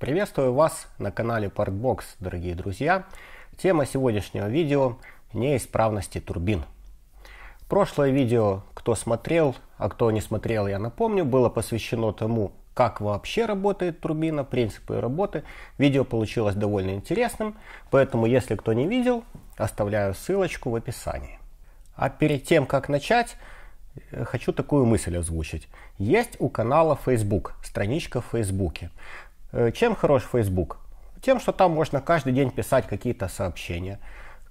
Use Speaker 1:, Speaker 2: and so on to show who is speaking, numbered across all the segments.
Speaker 1: Приветствую вас на канале Parkbox, дорогие друзья. Тема сегодняшнего видео – неисправности турбин. Прошлое видео, кто смотрел, а кто не смотрел, я напомню, было посвящено тому, как вообще работает турбина, принципы работы. Видео получилось довольно интересным, поэтому если кто не видел, оставляю ссылочку в описании. А перед тем, как начать, э, хочу такую мысль озвучить. Есть у канала Facebook, страничка в Фейсбуке. Э, чем хорош Facebook? Тем, что там можно каждый день писать какие-то сообщения,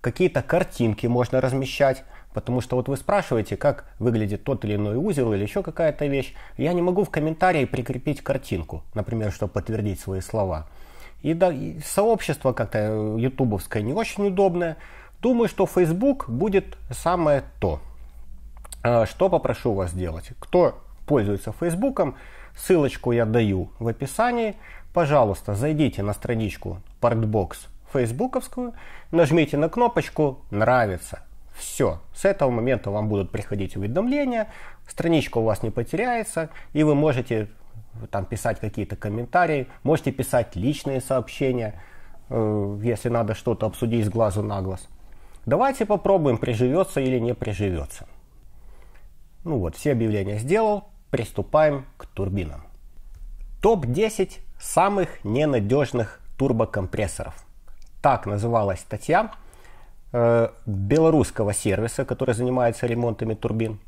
Speaker 1: какие-то картинки можно размещать, потому что вот вы спрашиваете, как выглядит тот или иной узел или еще какая-то вещь, я не могу в комментарии прикрепить картинку, например, чтобы подтвердить свои слова. И, да, и сообщество как-то э, ютубовское не очень удобное. Думаю, что Facebook будет самое то. А, что попрошу вас сделать? Кто пользуется Фейсбуком, ссылочку я даю в описании пожалуйста, зайдите на страничку Partbox фейсбуковскую, нажмите на кнопочку «Нравится». Все, с этого момента вам будут приходить уведомления, страничка у вас не потеряется, и вы можете э, там писать какие-то комментарии, можете писать личные сообщения, э, если надо что-то обсудить с глазу на глаз. Давайте попробуем, приживется или не приживется. Ну вот, все объявления сделал, приступаем к турбинам. Топ-10 самых ненадежных турбокомпрессоров. Так называлась статья э, белорусского сервиса, который занимается ремонтами турбин.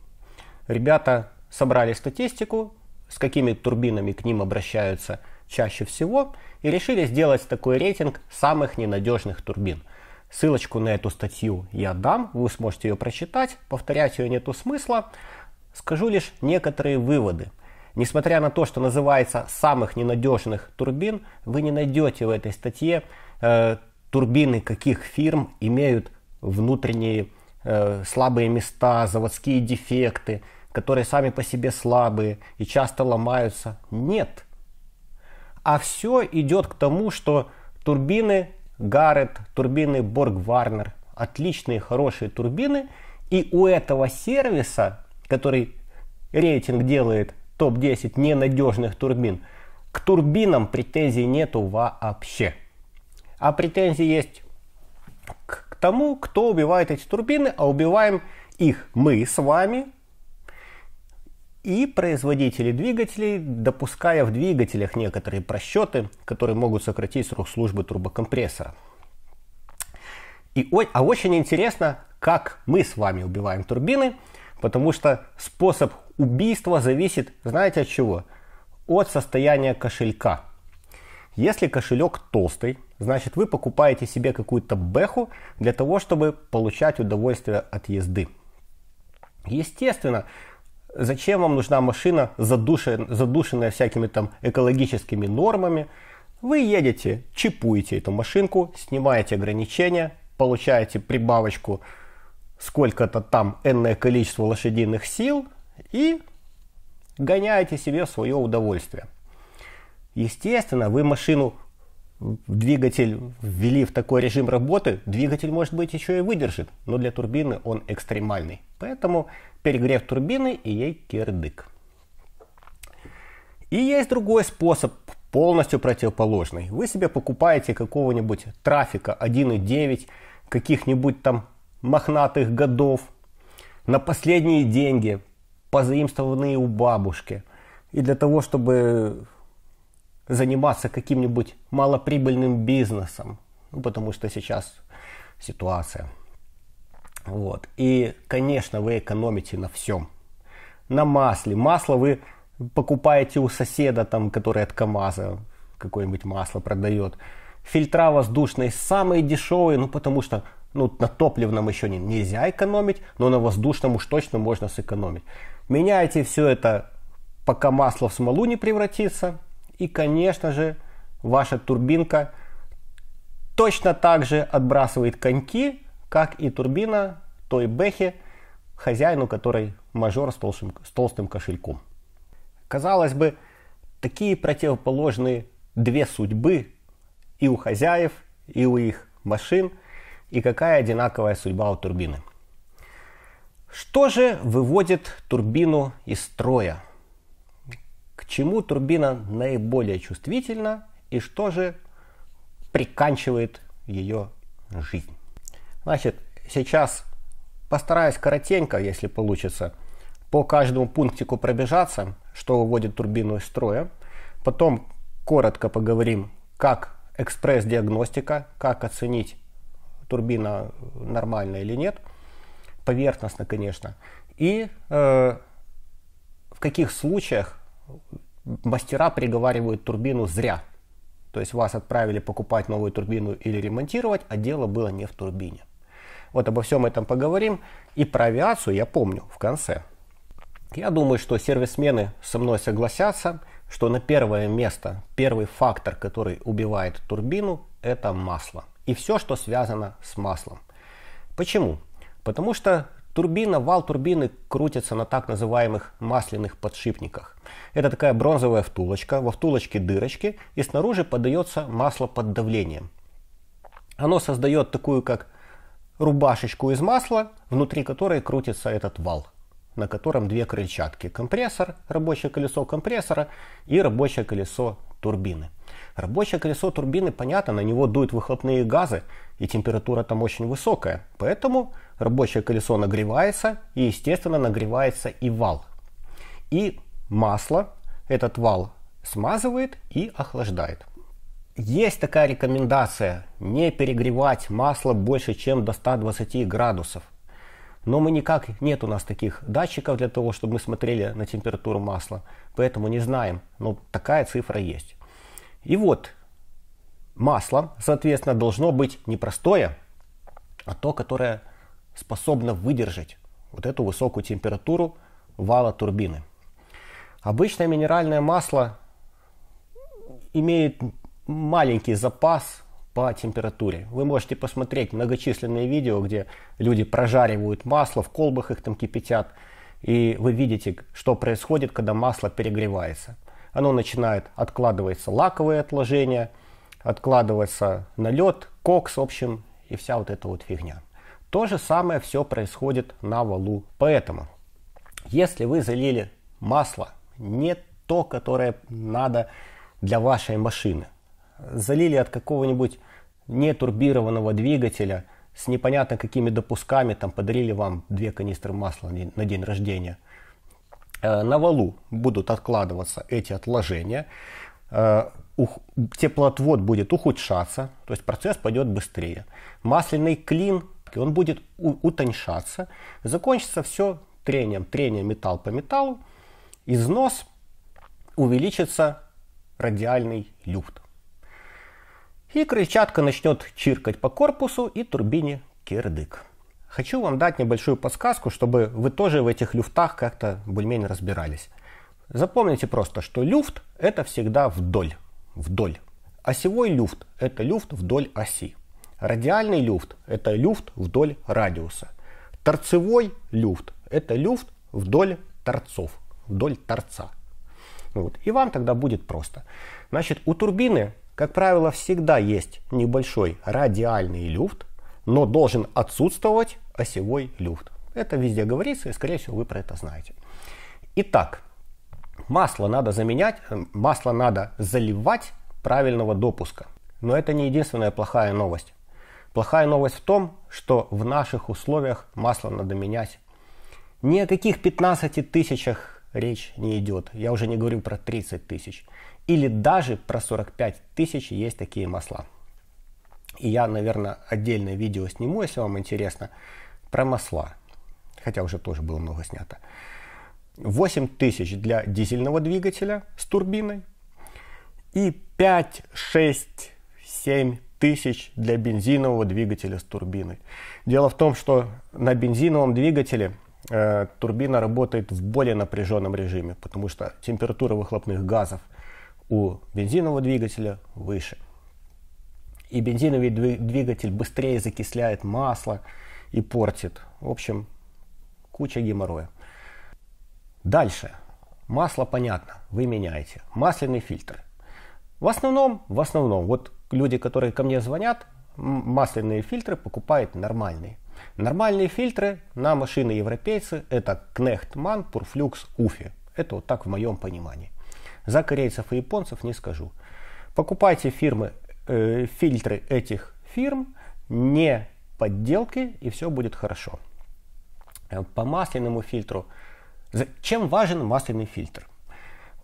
Speaker 1: Ребята собрали статистику, с какими турбинами к ним обращаются чаще всего, и решили сделать такой рейтинг самых ненадежных турбин. Ссылочку на эту статью я дам, вы сможете ее прочитать, повторять ее нету смысла. Скажу лишь некоторые выводы – Несмотря на то, что называется самых ненадежных турбин, вы не найдете в этой статье э, турбины каких фирм имеют внутренние э, слабые места, заводские дефекты, которые сами по себе слабые и часто ломаются. Нет. А все идет к тому, что турбины Гаррет, турбины Борг-Варнер, отличные, хорошие турбины. И у этого сервиса, который рейтинг делает топ-10 ненадежных турбин. К турбинам претензий нету вообще. А претензии есть к тому, кто убивает эти турбины, а убиваем их мы с вами и производители двигателей, допуская в двигателях некоторые просчеты, которые могут сократить срок службы турбокомпрессора. И, а очень интересно, как мы с вами убиваем турбины – Потому что способ убийства зависит, знаете от чего? От состояния кошелька. Если кошелек толстый, значит вы покупаете себе какую-то бэху для того, чтобы получать удовольствие от езды. Естественно, зачем вам нужна машина, задушенная всякими там экологическими нормами? Вы едете, чипуете эту машинку, снимаете ограничения, получаете прибавочку сколько-то там энное количество лошадиных сил и гоняете себе свое удовольствие. Естественно, вы машину, двигатель ввели в такой режим работы, двигатель может быть еще и выдержит, но для турбины он экстремальный. Поэтому перегрев турбины и ей кирдык. И есть другой способ, полностью противоположный. Вы себе покупаете какого-нибудь трафика 1.9, каких-нибудь там мохнатых годов, на последние деньги, позаимствованные у бабушки. И для того, чтобы заниматься каким-нибудь малоприбыльным бизнесом, ну, потому что сейчас ситуация. Вот. И, конечно, вы экономите на всем. На масле. Масло вы покупаете у соседа, там, который от КАМАЗа какое-нибудь масло продает. Фильтра воздушные самые дешевые, ну потому что ну, на топливном еще не, нельзя экономить, но на воздушном уж точно можно сэкономить. Меняйте все это, пока масло в смолу не превратится. И, конечно же, ваша турбинка точно так же отбрасывает коньки, как и турбина той бэхи, хозяину которой мажор с толстым, с толстым кошельком. Казалось бы, такие противоположные две судьбы и у хозяев, и у их машин – и какая одинаковая судьба у турбины. Что же выводит турбину из строя? К чему турбина наиболее чувствительна и что же приканчивает ее жизнь? Значит, сейчас постараюсь коротенько, если получится, по каждому пунктику пробежаться, что выводит турбину из строя. Потом коротко поговорим, как экспресс-диагностика, как оценить турбина нормальная или нет, поверхностно, конечно, и э, в каких случаях мастера приговаривают турбину зря. То есть вас отправили покупать новую турбину или ремонтировать, а дело было не в турбине. Вот обо всем этом поговорим. И про авиацию я помню в конце. Я думаю, что сервисмены со мной согласятся, что на первое место, первый фактор, который убивает турбину, это масло и все, что связано с маслом. Почему? Потому что турбина, вал турбины крутится на так называемых масляных подшипниках. Это такая бронзовая втулочка, во втулочке дырочки, и снаружи подается масло под давлением. Оно создает такую как рубашечку из масла, внутри которой крутится этот вал, на котором две крыльчатки. Компрессор, рабочее колесо компрессора и рабочее колесо турбины. Рабочее колесо турбины, понятно, на него дуют выхлопные газы, и температура там очень высокая. Поэтому рабочее колесо нагревается, и, естественно, нагревается и вал. И масло этот вал смазывает и охлаждает. Есть такая рекомендация не перегревать масло больше, чем до 120 градусов. Но мы никак, нет у нас таких датчиков для того, чтобы мы смотрели на температуру масла. Поэтому не знаем, но такая цифра есть. И вот масло, соответственно, должно быть не простое, а то, которое способно выдержать вот эту высокую температуру вала турбины. Обычное минеральное масло имеет маленький запас по температуре. Вы можете посмотреть многочисленные видео, где люди прожаривают масло, в колбах их там кипятят, и вы видите, что происходит, когда масло перегревается оно начинает откладываться лаковые отложения, откладывается налет, кокс, в общем, и вся вот эта вот фигня. То же самое все происходит на валу. Поэтому, если вы залили масло не то, которое надо для вашей машины, залили от какого-нибудь нетурбированного двигателя с непонятно какими допусками, там подарили вам две канистры масла на день рождения – Э, на валу будут откладываться эти отложения, э, теплоотвод будет ухудшаться, то есть процесс пойдет быстрее. Масляный клин, он будет утоньшаться, закончится все трением, трение металл по металлу, износ, увеличится радиальный люфт. И крыльчатка начнет чиркать по корпусу и турбине кирдык. Хочу вам дать небольшую подсказку, чтобы вы тоже в этих люфтах как-то более-менее разбирались. Запомните просто, что люфт – это всегда вдоль. Вдоль. Осевой люфт – это люфт вдоль оси. Радиальный люфт – это люфт вдоль радиуса. Торцевой люфт – это люфт вдоль торцов, вдоль торца. Вот. И вам тогда будет просто. Значит, у турбины, как правило, всегда есть небольшой радиальный люфт, но должен отсутствовать осевой люфт. Это везде говорится, и, скорее всего, вы про это знаете. Итак, масло надо заменять, э, масло надо заливать правильного допуска. Но это не единственная плохая новость. Плохая новость в том, что в наших условиях масло надо менять. Ни о каких 15 тысячах речь не идет. Я уже не говорю про 30 тысяч. Или даже про 45 тысяч есть такие масла. И я, наверное, отдельное видео сниму, если вам интересно, про масла, хотя уже тоже было много снято. 8 тысяч для дизельного двигателя с турбиной и 5, 6, 7 тысяч для бензинового двигателя с турбиной. Дело в том, что на бензиновом двигателе э, турбина работает в более напряженном режиме, потому что температура выхлопных газов у бензинового двигателя выше. И бензиновый двигатель быстрее закисляет масло, и портит. В общем, куча геморроя. Дальше. Масло понятно, вы меняете. Масляный фильтр. В основном, в основном, вот люди, которые ко мне звонят, масляные фильтры покупают нормальные. Нормальные фильтры на машины европейцы это Knecht, MAN, Purflux, Ufi. Это вот так в моем понимании. За корейцев и японцев не скажу. Покупайте фирмы, э, фильтры этих фирм, не подделки, и все будет хорошо. Э, по масляному фильтру. Чем важен масляный фильтр?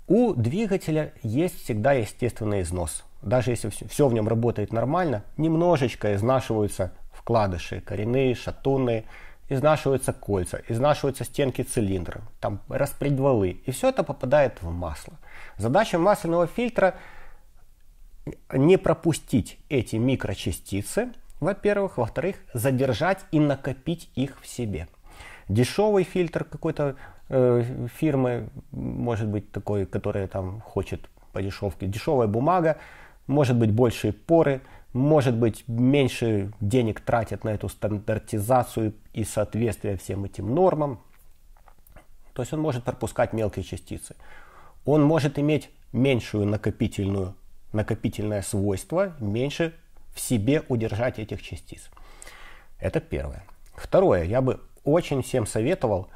Speaker 1: У двигателя есть всегда естественный износ. Даже если все, в нем работает нормально, немножечко изнашиваются вкладыши, коренные, шатунные, изнашиваются кольца, изнашиваются стенки цилиндра, там распредвалы, и все это попадает в масло. Задача масляного фильтра не пропустить эти микрочастицы во-первых. Во-вторых, задержать и накопить их в себе. Дешевый фильтр какой-то э, фирмы, может быть такой, которая там хочет по дешевке. Дешевая бумага, может быть большие поры, может быть меньше денег тратят на эту стандартизацию и соответствие всем этим нормам. То есть он может пропускать мелкие частицы. Он может иметь меньшую накопительную накопительное свойство, меньше в себе удержать этих частиц. Это первое. Второе, я бы очень всем советовал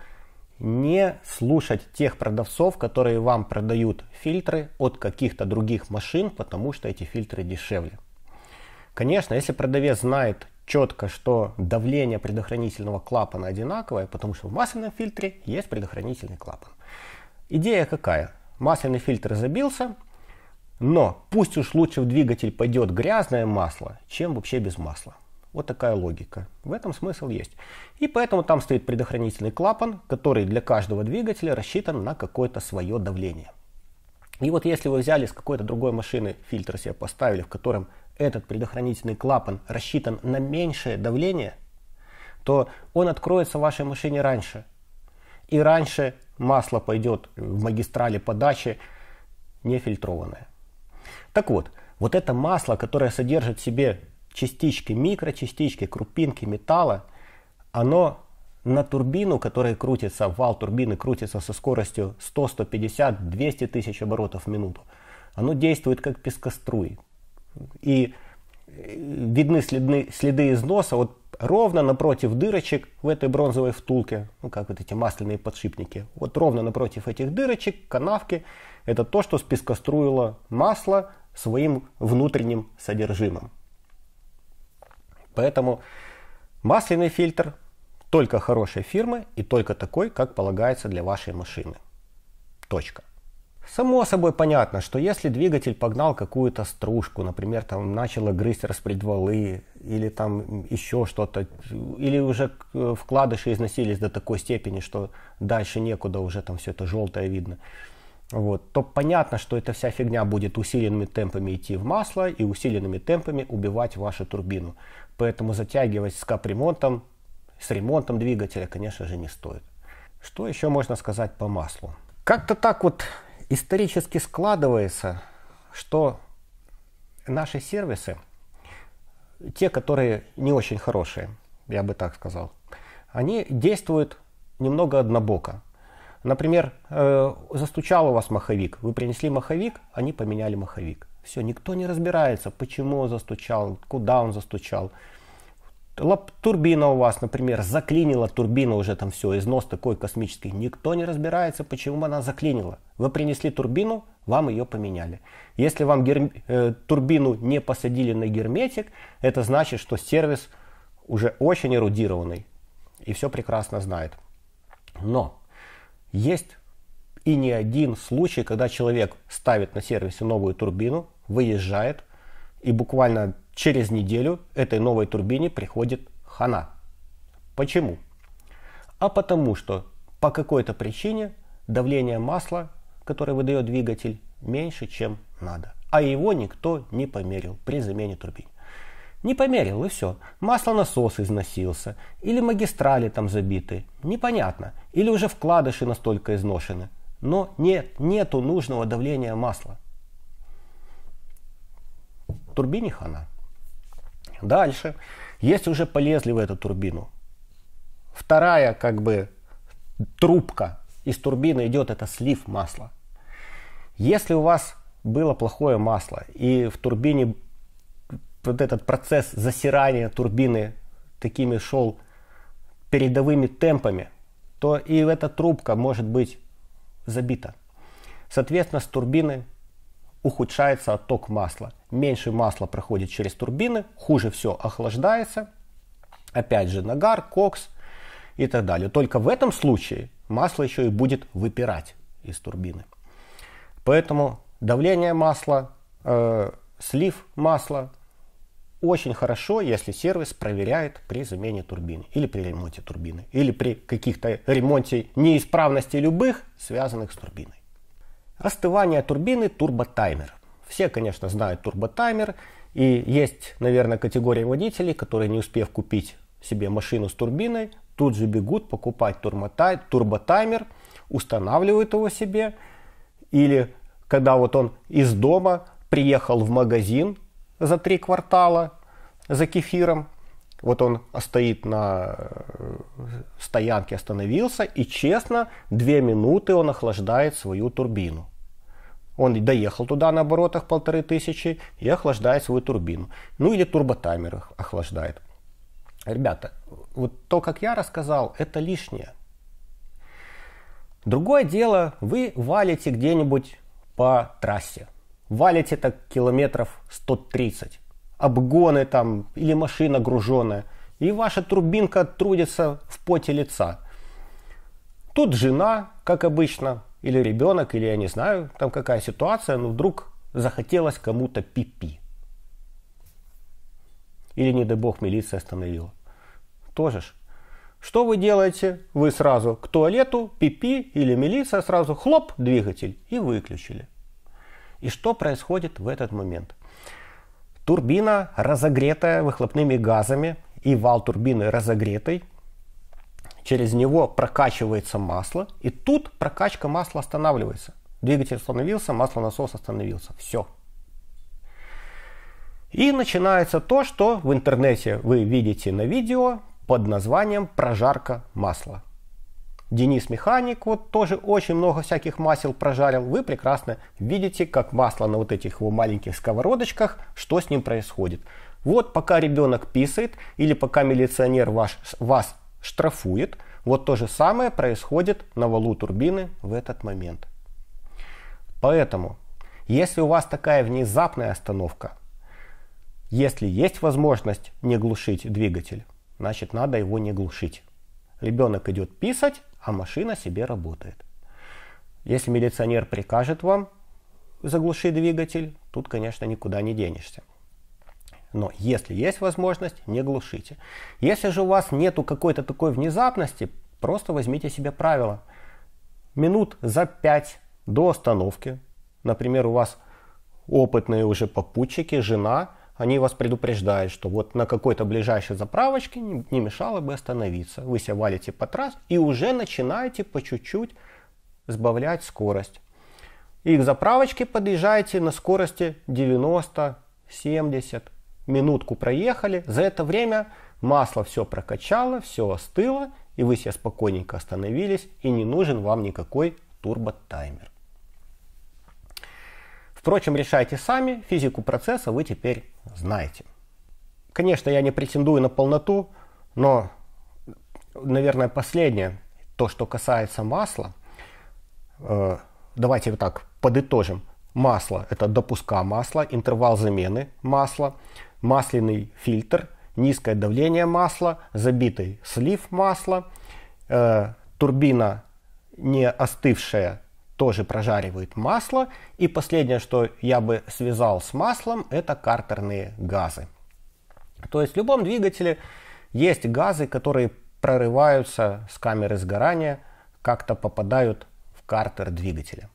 Speaker 1: не слушать тех продавцов, которые вам продают фильтры от каких-то других машин, потому что эти фильтры дешевле. Конечно, если продавец знает четко, что давление предохранительного клапана одинаковое, потому что в масляном фильтре есть предохранительный клапан. Идея какая? Масляный фильтр забился, но пусть уж лучше в двигатель пойдет грязное масло, чем вообще без масла. Вот такая логика. В этом смысл есть. И поэтому там стоит предохранительный клапан, который для каждого двигателя рассчитан на какое-то свое давление. И вот если вы взяли с какой-то другой машины фильтр себе поставили, в котором этот предохранительный клапан рассчитан на меньшее давление, то он откроется в вашей машине раньше. И раньше масло пойдет в магистрали подачи нефильтрованное. Так вот, вот это масло, которое содержит в себе частички, микрочастички, крупинки металла, оно на турбину, которая крутится, вал турбины крутится со скоростью 100, 150, 200 тысяч оборотов в минуту, оно действует как пескоструи. И э, видны следы, следы износа вот ровно напротив дырочек в этой бронзовой втулке, ну как вот эти масляные подшипники, вот ровно напротив этих дырочек, канавки, это то, что спескоструило масло, своим внутренним содержимым. Поэтому масляный фильтр только хорошей фирмы и только такой, как полагается для вашей машины. Точка. Само собой понятно, что если двигатель погнал какую-то стружку, например, там начало грызть распредвалы или там еще что-то, или уже э, вкладыши износились до такой степени, что дальше некуда уже там все это желтое видно – вот, то понятно, что эта вся фигня будет усиленными темпами идти в масло и усиленными темпами убивать вашу турбину. Поэтому затягивать с капремонтом, с ремонтом двигателя, конечно же, не стоит. Что еще можно сказать по маслу? Как-то так вот исторически складывается, что наши сервисы, те, которые не очень хорошие, я бы так сказал, они действуют немного однобоко. Например, э, застучал у вас маховик, вы принесли маховик, они поменяли маховик. Все, никто не разбирается, почему он застучал, куда он застучал. турбина у вас, например, заклинила турбина уже там все, износ такой космический. Никто не разбирается, почему она заклинила. Вы принесли турбину, вам ее поменяли. Если вам гер... э, турбину не посадили на герметик, это значит, что сервис уже очень эрудированный и все прекрасно знает. Но есть и не один случай, когда человек ставит на сервисе новую турбину, выезжает, и буквально через неделю этой новой турбине приходит хана. Почему? А потому что по какой-то причине давление масла, которое выдает двигатель, меньше, чем надо. А его никто не померил при замене турбин. Не померил и все. Маслонасос износился. Или магистрали там забиты. Непонятно. Или уже вкладыши настолько изношены. Но нет, нету нужного давления масла. Турбине хана. Дальше. Если уже полезли в эту турбину, вторая как бы трубка из турбины идет, это слив масла. Если у вас было плохое масло и в турбине вот этот процесс засирания турбины такими шел передовыми темпами, то и эта трубка может быть забита. Соответственно, с турбины ухудшается отток масла. Меньше масла проходит через турбины, хуже все охлаждается. Опять же, нагар, кокс и так далее. Только в этом случае масло еще и будет выпирать из турбины. Поэтому давление масла, э, слив масла очень хорошо, если сервис проверяет при замене турбины или при ремонте турбины, или при каких-то ремонте неисправностей любых, связанных с турбиной. Остывание турбины турботаймер. Все, конечно, знают турботаймер, и есть, наверное, категория водителей, которые, не успев купить себе машину с турбиной, тут же бегут покупать турмотай турботаймер, устанавливают его себе, или когда вот он из дома приехал в магазин, за три квартала за кефиром. Вот он стоит на э, стоянке, остановился, и честно, две минуты он охлаждает свою турбину. Он доехал туда на оборотах полторы тысячи и охлаждает свою турбину. Ну или турботаймер охлаждает. Ребята, вот то, как я рассказал, это лишнее. Другое дело, вы валите где-нибудь по трассе валите так километров 130. Обгоны там или машина груженная. И ваша турбинка трудится в поте лица. Тут жена, как обычно, или ребенок, или я не знаю, там какая ситуация, но вдруг захотелось кому-то пипи. Или, не дай бог, милиция остановила. Тоже ж. Что вы делаете? Вы сразу к туалету, пипи или милиция сразу хлоп двигатель и выключили. И что происходит в этот момент? Турбина, разогретая выхлопными газами, и вал турбины разогретый, через него прокачивается масло, и тут прокачка масла останавливается. Двигатель остановился, маслонасос остановился. Все. И начинается то, что в интернете вы видите на видео под названием «Прожарка масла». Денис Механик вот тоже очень много всяких масел прожарил. Вы прекрасно видите, как масло на вот этих его маленьких сковородочках, что с ним происходит. Вот пока ребенок писает или пока милиционер ваш, вас штрафует, вот то же самое происходит на валу турбины в этот момент. Поэтому, если у вас такая внезапная остановка, если есть возможность не глушить двигатель, значит надо его не глушить. Ребенок идет писать, а машина себе работает. Если милиционер прикажет вам заглушить двигатель, тут, конечно, никуда не денешься. Но если есть возможность, не глушите. Если же у вас нету какой-то такой внезапности, просто возьмите себе правило. Минут за пять до остановки, например, у вас опытные уже попутчики, жена, они вас предупреждают, что вот на какой-то ближайшей заправочке не, не мешало бы остановиться. Вы себя валите по трассе и уже начинаете по чуть-чуть сбавлять скорость. И к заправочке подъезжаете на скорости 90, 70, минутку проехали. За это время масло все прокачало, все остыло, и вы себе спокойненько остановились, и не нужен вам никакой турботаймер. Впрочем, решайте сами, физику процесса вы теперь знаете. Конечно, я не претендую на полноту, но, наверное, последнее, то, что касается масла, э, давайте вот так подытожим. Масло – это допуска масла, интервал замены масла, масляный фильтр, низкое давление масла, забитый слив масла, э, турбина не остывшая тоже прожаривают масло. И последнее, что я бы связал с маслом, это картерные газы. То есть в любом двигателе есть газы, которые прорываются с камеры сгорания, как-то попадают в картер двигателя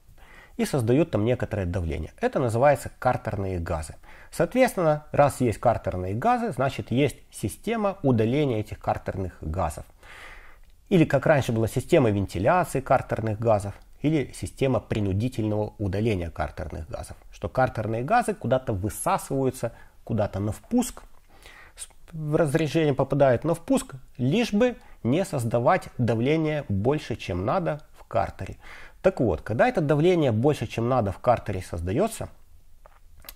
Speaker 1: и создают там некоторое давление. Это называется картерные газы. Соответственно, раз есть картерные газы, значит есть система удаления этих картерных газов. Или как раньше была система вентиляции картерных газов, или система принудительного удаления картерных газов, что картерные газы куда-то высасываются, куда-то на впуск, в разрежение попадают, на впуск, лишь бы не создавать давление больше, чем надо в картере. Так вот, когда это давление больше, чем надо в картере создается,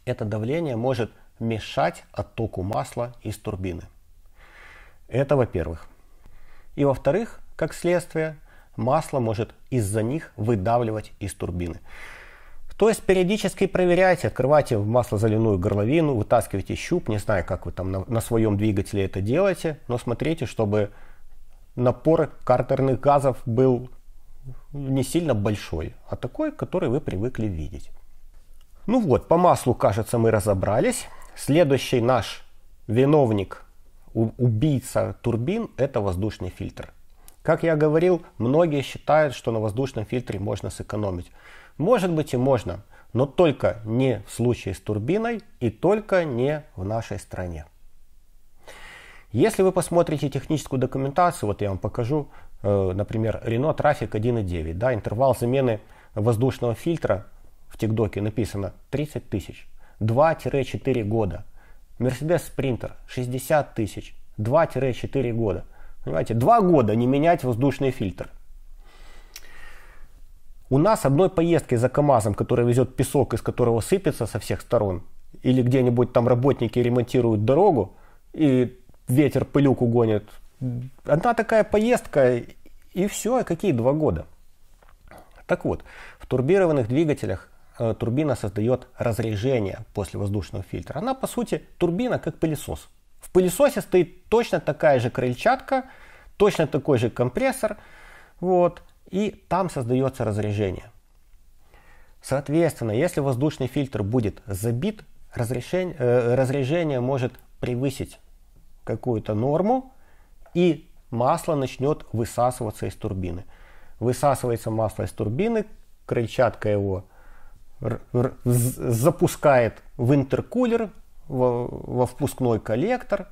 Speaker 1: это давление может мешать оттоку масла из турбины. Это во-первых. И во-вторых, как следствие, масло может из-за них выдавливать из турбины. То есть периодически проверяйте, открывайте в маслозаливную горловину, вытаскивайте щуп, не знаю, как вы там на, на своем двигателе это делаете, но смотрите, чтобы напор картерных газов был не сильно большой, а такой, который вы привыкли видеть. Ну вот, по маслу, кажется, мы разобрались. Следующий наш виновник, убийца турбин, это воздушный фильтр. Как я говорил, многие считают, что на воздушном фильтре можно сэкономить. Может быть и можно, но только не в случае с турбиной и только не в нашей стране. Если вы посмотрите техническую документацию, вот я вам покажу, э, например, Renault Traffic 1.9, да, интервал замены воздушного фильтра в TikTok написано 30 тысяч, 2-4 года. Mercedes Sprinter 60 тысяч, 2-4 года – Понимаете, два года не менять воздушный фильтр. У нас одной поездкой за КАМАЗом, который везет песок, из которого сыпется со всех сторон, или где-нибудь там работники ремонтируют дорогу, и ветер пылюку гонит, Одна такая поездка, и все, и а какие два года. Так вот, в турбированных двигателях э, турбина создает разрежение после воздушного фильтра. Она, по сути, турбина как пылесос – в пылесосе стоит точно такая же крыльчатка, точно такой же компрессор, вот, и там создается разрежение. Соответственно, если воздушный фильтр будет забит, разрешение, э, разрежение может превысить какую-то норму, и масло начнет высасываться из турбины. Высасывается масло из турбины, крыльчатка его запускает в интеркулер, во, впускной коллектор.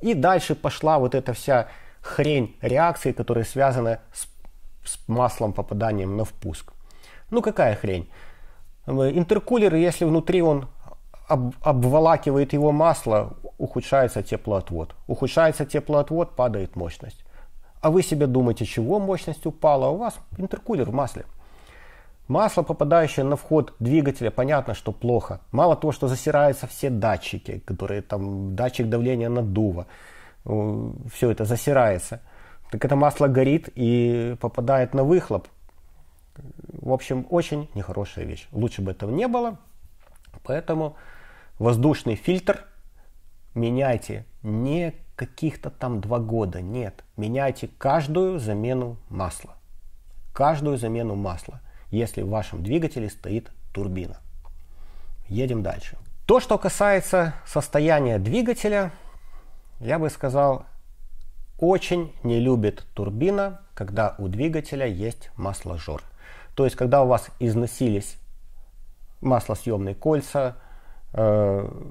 Speaker 1: И дальше пошла вот эта вся хрень реакции, которая связана с, с маслом попаданием на впуск. Ну какая хрень? Интеркулер, если внутри он об, обволакивает его масло, ухудшается теплоотвод. Ухудшается теплоотвод, падает мощность. А вы себе думаете, чего мощность упала? У вас интеркулер в масле. Масло, попадающее на вход двигателя, понятно, что плохо. Мало того, что засираются все датчики, которые там, датчик давления наддува, все это засирается. Так это масло горит и попадает на выхлоп. В общем, очень нехорошая вещь. Лучше бы этого не было. Поэтому воздушный фильтр меняйте не каких-то там два года, нет. Меняйте каждую замену масла. Каждую замену масла – если в вашем двигателе стоит турбина. Едем дальше. То, что касается состояния двигателя, я бы сказал, очень не любит турбина, когда у двигателя есть масложор. То есть, когда у вас износились маслосъемные кольца, э,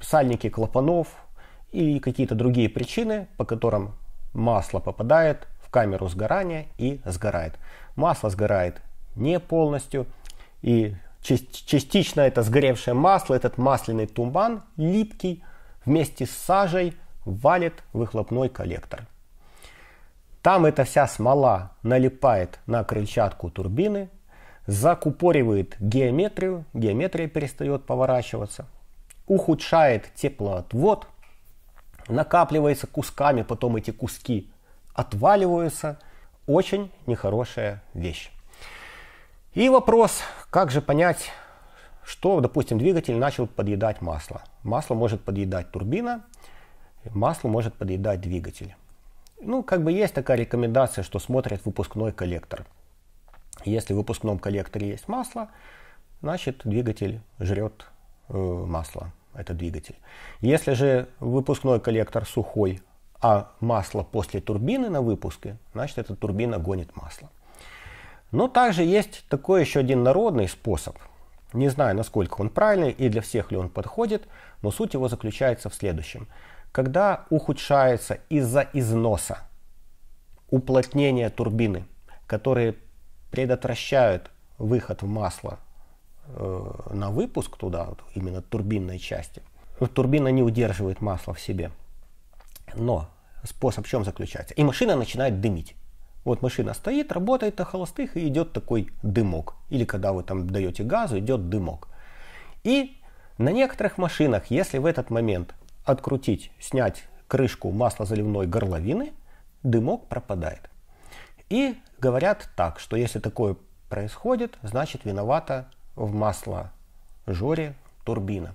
Speaker 1: сальники клапанов и какие-то другие причины, по которым масло попадает в камеру сгорания и сгорает. Масло сгорает не полностью, и частично это сгоревшее масло, этот масляный туман, липкий, вместе с сажей валит выхлопной коллектор. Там эта вся смола налипает на крыльчатку турбины, закупоривает геометрию, геометрия перестает поворачиваться, ухудшает теплоотвод, накапливается кусками потом эти куски отваливаются. Очень нехорошая вещь. И вопрос, как же понять, что, допустим, двигатель начал подъедать масло. Масло может подъедать турбина, масло может подъедать двигатель. Ну, как бы есть такая рекомендация, что смотрят выпускной коллектор. Если в выпускном коллекторе есть масло, значит двигатель жрет э, масло, это двигатель. Если же выпускной коллектор сухой, а масло после турбины на выпуске, значит, эта турбина гонит масло. Но также есть такой еще один народный способ. Не знаю, насколько он правильный и для всех ли он подходит, но суть его заключается в следующем. Когда ухудшается из-за износа уплотнение турбины, которые предотвращают выход в масло э, на выпуск туда, вот, именно турбинной части, турбина не удерживает масло в себе – но способ в чем заключается? И машина начинает дымить. Вот машина стоит, работает на холостых и идет такой дымок. Или когда вы там даете газу, идет дымок. И на некоторых машинах, если в этот момент открутить, снять крышку маслозаливной горловины, дымок пропадает. И говорят так, что если такое происходит, значит виновата в масло жоре турбина.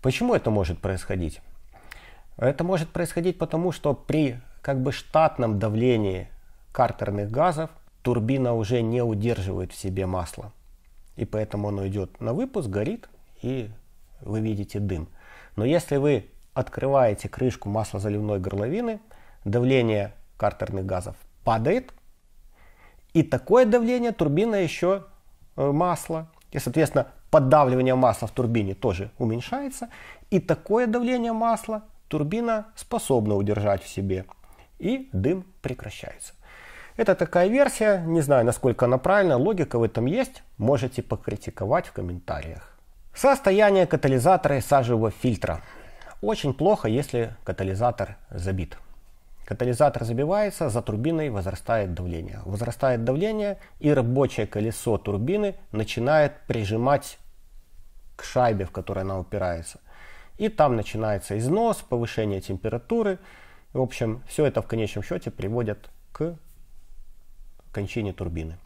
Speaker 1: Почему это может происходить? Это может происходить потому, что при как бы штатном давлении картерных газов турбина уже не удерживает в себе масло. И поэтому оно идет на выпуск, горит, и вы видите дым. Но если вы открываете крышку маслозаливной горловины, давление картерных газов падает, и такое давление турбина еще э, масло. И, соответственно, поддавливание масла в турбине тоже уменьшается. И такое давление масла турбина способна удержать в себе, и дым прекращается. Это такая версия, не знаю, насколько она правильна, логика в этом есть, можете покритиковать в комментариях. Состояние катализатора и сажевого фильтра. Очень плохо, если катализатор забит. Катализатор забивается, за турбиной возрастает давление. Возрастает давление, и рабочее колесо турбины начинает прижимать к шайбе, в которой она упирается. И там начинается износ, повышение температуры. В общем, все это в конечном счете приводит к кончине турбины.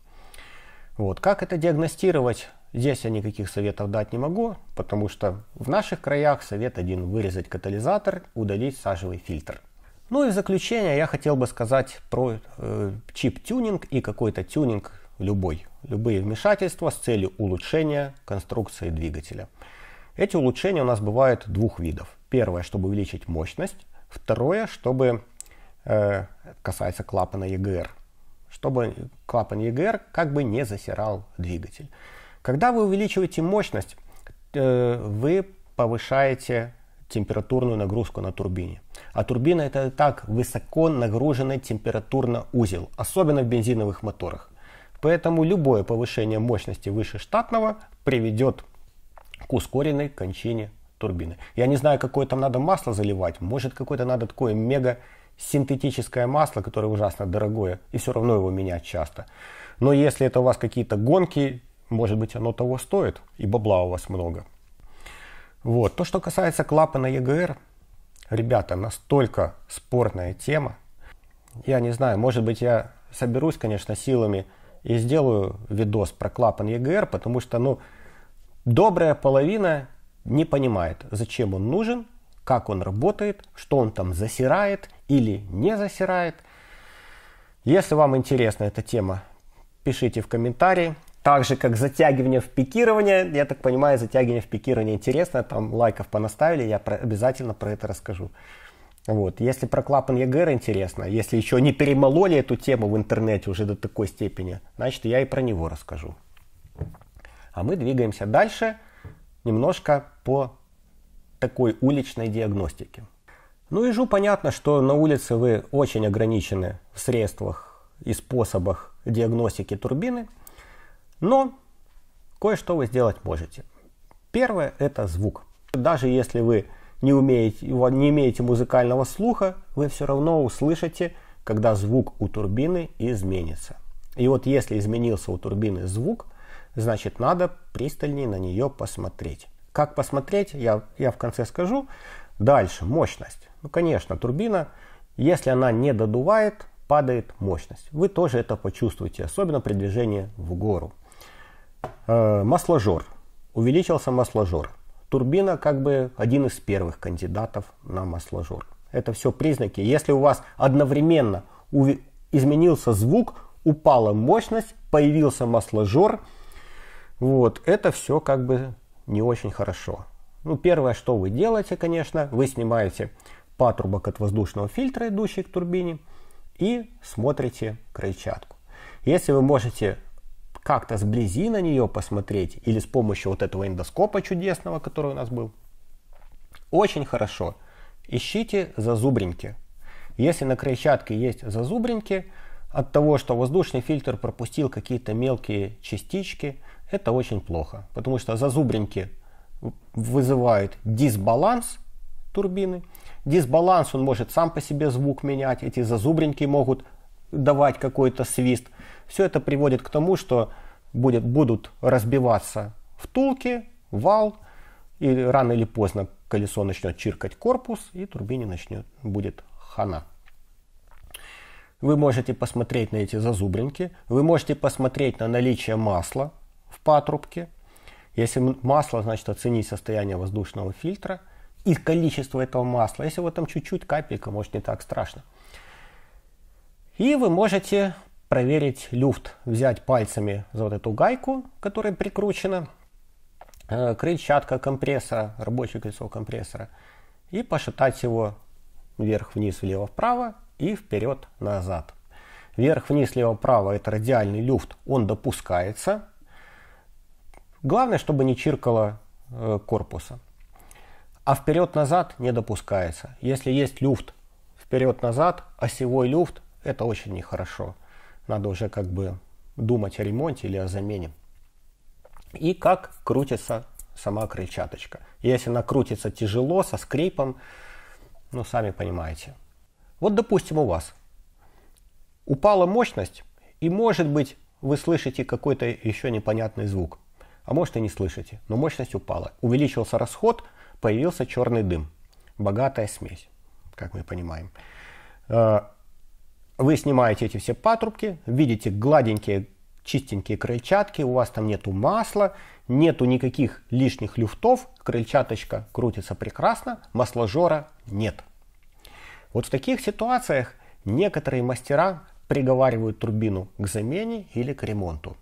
Speaker 1: Вот. Как это диагностировать? Здесь я никаких советов дать не могу, потому что в наших краях совет один – вырезать катализатор, удалить сажевый фильтр. Ну и в заключение я хотел бы сказать про э, чип-тюнинг и какой-то тюнинг любой, любые вмешательства с целью улучшения конструкции двигателя. Эти улучшения у нас бывают двух видов. Первое, чтобы увеличить мощность. Второе, чтобы э, касается клапана EGR, чтобы клапан EGR как бы не засирал двигатель. Когда вы увеличиваете мощность, э, вы повышаете температурную нагрузку на турбине. А турбина это так высоко нагруженный температурно узел, особенно в бензиновых моторах. Поэтому любое повышение мощности выше штатного приведет к ускоренной кончине турбины. Я не знаю, какое там надо масло заливать. Может, какое-то надо такое мега синтетическое масло, которое ужасно дорогое, и все равно его менять часто. Но если это у вас какие-то гонки, может быть, оно того стоит, и бабла у вас много. Вот. То, что касается клапана EGR, ребята, настолько спорная тема. Я не знаю, может быть, я соберусь, конечно, силами и сделаю видос про клапан EGR, потому что, ну, Добрая половина не понимает, зачем он нужен, как он работает, что он там засирает или не засирает. Если вам интересна эта тема, пишите в комментарии. Так же, как затягивание в пикирование, я так понимаю, затягивание в пикирование интересно, там лайков понаставили, я про, обязательно про это расскажу. Вот. Если про клапан ЕГР интересно, если еще не перемололи эту тему в интернете уже до такой степени, значит, я и про него расскажу. А мы двигаемся дальше немножко по такой уличной диагностике. Ну и жу понятно, что на улице вы очень ограничены в средствах и способах диагностики турбины, но кое-что вы сделать можете. Первое – это звук. Даже если вы не, умеете, не имеете музыкального слуха, вы все равно услышите, когда звук у турбины изменится. И вот если изменился у турбины звук – значит надо пристальнее на нее посмотреть. Как посмотреть, я, я в конце скажу. Дальше, мощность. Ну, конечно, турбина, если она не додувает, падает мощность. Вы тоже это почувствуете, особенно при движении в гору. Э, масложор. Увеличился масложор. Турбина как бы один из первых кандидатов на масложор. Это все признаки. Если у вас одновременно изменился звук, упала мощность, появился масложор – вот, это все как бы не очень хорошо. Ну, первое, что вы делаете, конечно, вы снимаете патрубок от воздушного фильтра, идущий к турбине, и смотрите крыльчатку. Если вы можете как-то сблизи на нее посмотреть, или с помощью вот этого эндоскопа чудесного, который у нас был, очень хорошо. Ищите зазубринки. Если на крыльчатке есть зазубринки, от того, что воздушный фильтр пропустил какие-то мелкие частички, это очень плохо, потому что зазубринки вызывают дисбаланс турбины. Дисбаланс, он может сам по себе звук менять, эти зазубринки могут давать какой-то свист. Все это приводит к тому, что будет, будут разбиваться втулки, вал, и рано или поздно колесо начнет чиркать корпус, и турбине начнет, будет хана. Вы можете посмотреть на эти зазубринки, вы можете посмотреть на наличие масла, патрубке. Если масло, значит оценить состояние воздушного фильтра и количество этого масла. Если вот там чуть-чуть капелька, может не так страшно. И вы можете проверить люфт, взять пальцами за вот эту гайку, которая прикручена, э, крыльчатка компрессора, рабочее кольцо компрессора, и пошатать его вверх-вниз, влево-вправо и вперед-назад. Вверх-вниз, вниз влево-вправо это радиальный люфт, он допускается – Главное, чтобы не чиркало э, корпуса. А вперед-назад не допускается. Если есть люфт вперед-назад, осевой а люфт, это очень нехорошо. Надо уже как бы думать о ремонте или о замене. И как крутится сама крыльчаточка. Если она крутится тяжело, со скрипом, ну, сами понимаете. Вот, допустим, у вас упала мощность, и, может быть, вы слышите какой-то еще непонятный звук – а может и не слышите, но мощность упала. Увеличился расход, появился черный дым. Богатая смесь, как мы понимаем. Э, вы снимаете эти все патрубки, видите гладенькие, чистенькие крыльчатки, у вас там нету масла, нету никаких лишних люфтов, крыльчаточка крутится прекрасно, масложора нет. Вот в таких ситуациях некоторые мастера приговаривают турбину к замене или к ремонту.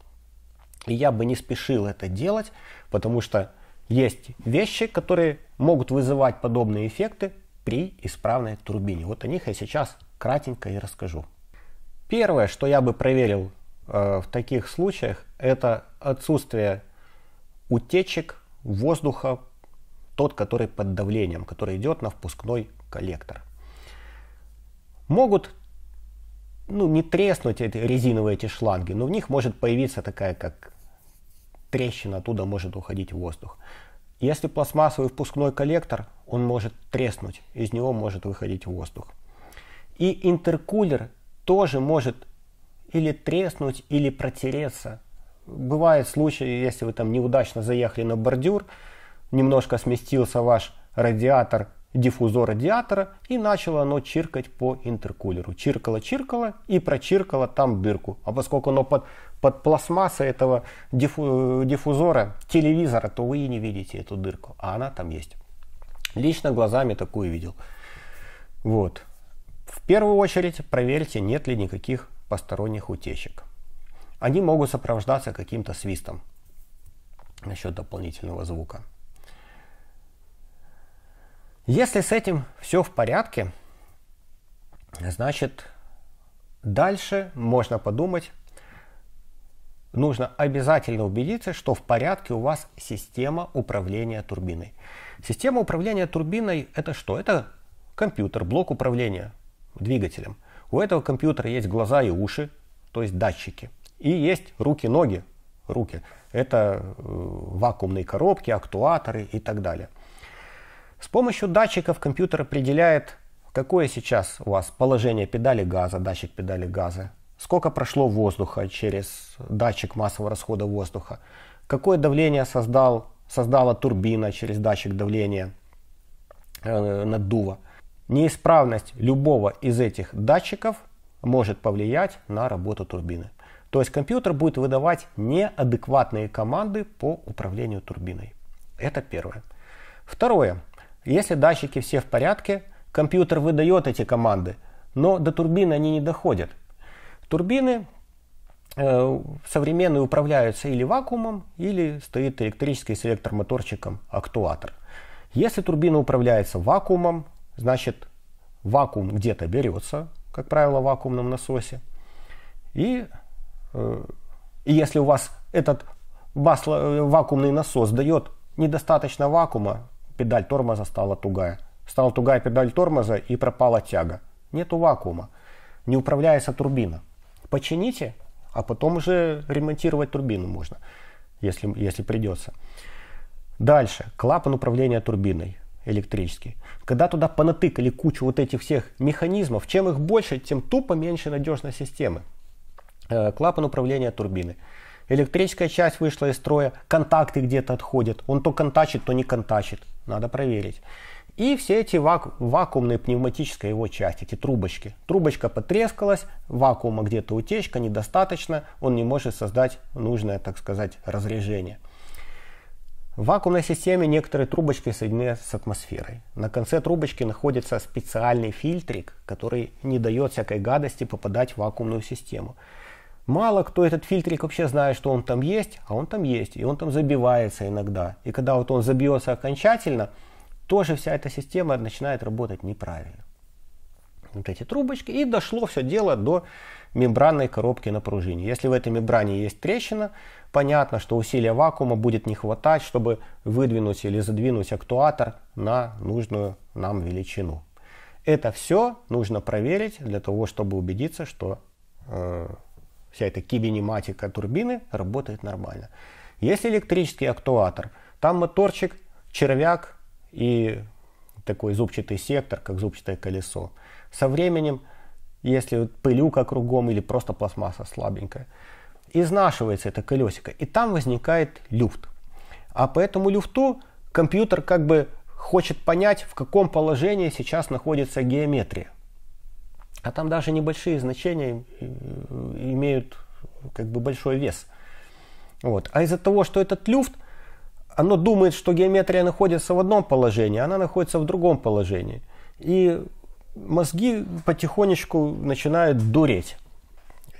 Speaker 1: И я бы не спешил это делать, потому что есть вещи, которые могут вызывать подобные эффекты при исправной турбине. Вот о них я сейчас кратенько и расскажу. Первое, что я бы проверил э, в таких случаях, это отсутствие утечек воздуха, тот, который под давлением, который идет на впускной коллектор. Могут ну, не треснуть эти резиновые эти шланги, но в них может появиться такая, как трещина оттуда может уходить воздух. Если пластмассовый впускной коллектор, он может треснуть, из него может выходить воздух. И интеркулер тоже может или треснуть, или протереться. Бывают случаи, если вы там неудачно заехали на бордюр, немножко сместился ваш радиатор, диффузор радиатора, и начало оно чиркать по интеркулеру. Чиркало-чиркало и прочиркало там дырку. А поскольку оно под под пластмассой этого диффу э, диффузора, телевизора, то вы и не видите эту дырку, а она там есть. Лично глазами такую видел. Вот. В первую очередь проверьте, нет ли никаких посторонних утечек. Они могут сопровождаться каким-то свистом насчет дополнительного звука. Если с этим все в порядке, значит дальше можно подумать нужно обязательно убедиться, что в порядке у вас система управления турбиной. Система управления турбиной – это что? Это компьютер, блок управления двигателем. У этого компьютера есть глаза и уши, то есть датчики. И есть руки, ноги, руки. Это э, вакуумные коробки, актуаторы и так далее. С помощью датчиков компьютер определяет, какое сейчас у вас положение педали газа, датчик педали газа, сколько прошло воздуха через датчик массового расхода воздуха, какое давление создал, создала турбина через датчик давления э, наддува. Неисправность любого из этих датчиков может повлиять на работу турбины. То есть компьютер будет выдавать неадекватные команды по управлению турбиной. Это первое. Второе. Если датчики все в порядке, компьютер выдает эти команды, но до турбины они не доходят. Турбины э, современные управляются или вакуумом, или стоит электрический селектор-моторчиком актуатор. Если турбина управляется вакуумом, значит вакуум где-то берется, как правило, в вакуумном насосе. И, э, и если у вас этот масло, э, вакуумный насос дает недостаточно вакуума, педаль тормоза стала тугая. Стала тугая педаль тормоза и пропала тяга. Нету вакуума, не управляется турбина почините, а потом уже ремонтировать турбину можно, если, если придется. Дальше. Клапан управления турбиной электрический. Когда туда понатыкали кучу вот этих всех механизмов, чем их больше, тем тупо меньше надежной системы. Э, клапан управления турбины. Электрическая часть вышла из строя, контакты где-то отходят. Он то контачит, то не контачит. Надо проверить. И все эти ваку- вакуумные пневматические его части, эти трубочки. Трубочка потрескалась, вакуума где-то утечка, недостаточно, он не может создать нужное, так сказать, разрежение. В вакуумной системе некоторые трубочки соединены с атмосферой. На конце трубочки находится специальный фильтрик, который не дает всякой гадости попадать в вакуумную систему. Мало кто этот фильтрик вообще знает, что он там есть, а он там есть, и он там забивается иногда. И когда вот он забьется окончательно, тоже вся эта система начинает работать неправильно. Вот эти трубочки, и дошло все дело до мембранной коробки на пружине. Если в этой мембране есть трещина, понятно, что усилия вакуума будет не хватать, чтобы выдвинуть или задвинуть актуатор на нужную нам величину. Это все нужно проверить для того, чтобы убедиться, что э, вся эта кибинематика турбины работает нормально. Если электрический актуатор, там моторчик, червяк, и такой зубчатый сектор, как зубчатое колесо. Со временем, если пылюка кругом или просто пластмасса слабенькая, изнашивается это колесико, и там возникает люфт. А по этому люфту компьютер как бы хочет понять, в каком положении сейчас находится геометрия. А там даже небольшие значения э, имеют как бы большой вес. Вот. А из-за того, что этот люфт – оно думает, что геометрия находится в одном положении, а она находится в другом положении. И мозги потихонечку начинают дуреть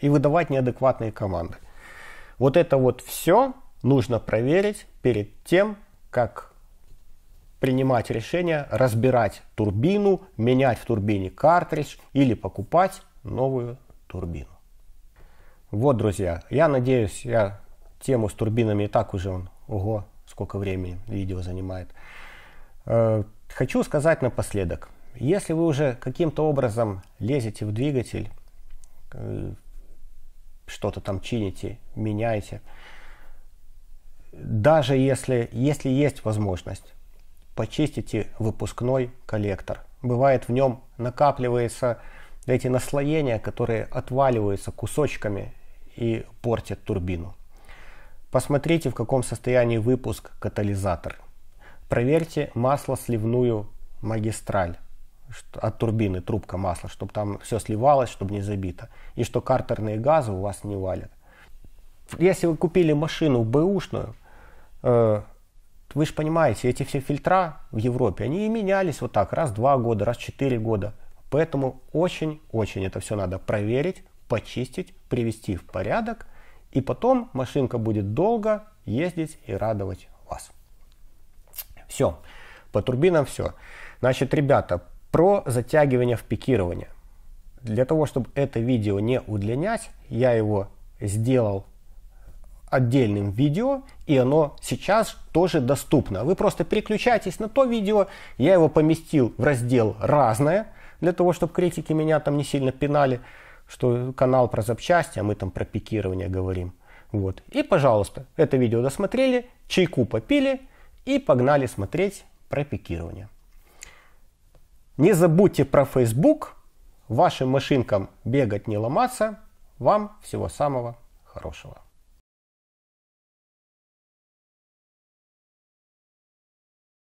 Speaker 1: и выдавать неадекватные команды. Вот это вот все нужно проверить перед тем, как принимать решение разбирать турбину, менять в турбине картридж или покупать новую турбину. Вот, друзья, я надеюсь, я тему с турбинами и так уже, ого, сколько времени видео занимает. Э, хочу сказать напоследок. Если вы уже каким-то образом лезете в двигатель, э, что-то там чините, меняете, даже если, если есть возможность, почистите выпускной коллектор. Бывает в нем накапливаются эти наслоения, которые отваливаются кусочками и портят турбину. Посмотрите, в каком состоянии выпуск катализатор. Проверьте масло сливную магистраль от турбины, трубка масла, чтобы там все сливалось, чтобы не забито. И что картерные газы у вас не валят. Если вы купили машину бэушную, э, вы же понимаете, эти все фильтра в Европе, они и менялись вот так, раз два года, раз четыре года. Поэтому очень-очень это все надо проверить, почистить, привести в порядок – и потом машинка будет долго ездить и радовать вас. Все, по турбинам все. Значит, ребята, про затягивание в пикирование. Для того, чтобы это видео не удлинять, я его сделал отдельным видео, и оно сейчас тоже доступно. Вы просто переключайтесь на то видео, я его поместил в раздел «Разное», для того, чтобы критики меня там не сильно пинали что канал про запчасти, а мы там про пикирование говорим. Вот. И, пожалуйста, это видео досмотрели, чайку попили и погнали смотреть про пикирование. Не забудьте про Facebook. Вашим машинкам бегать не ломаться. Вам всего самого хорошего.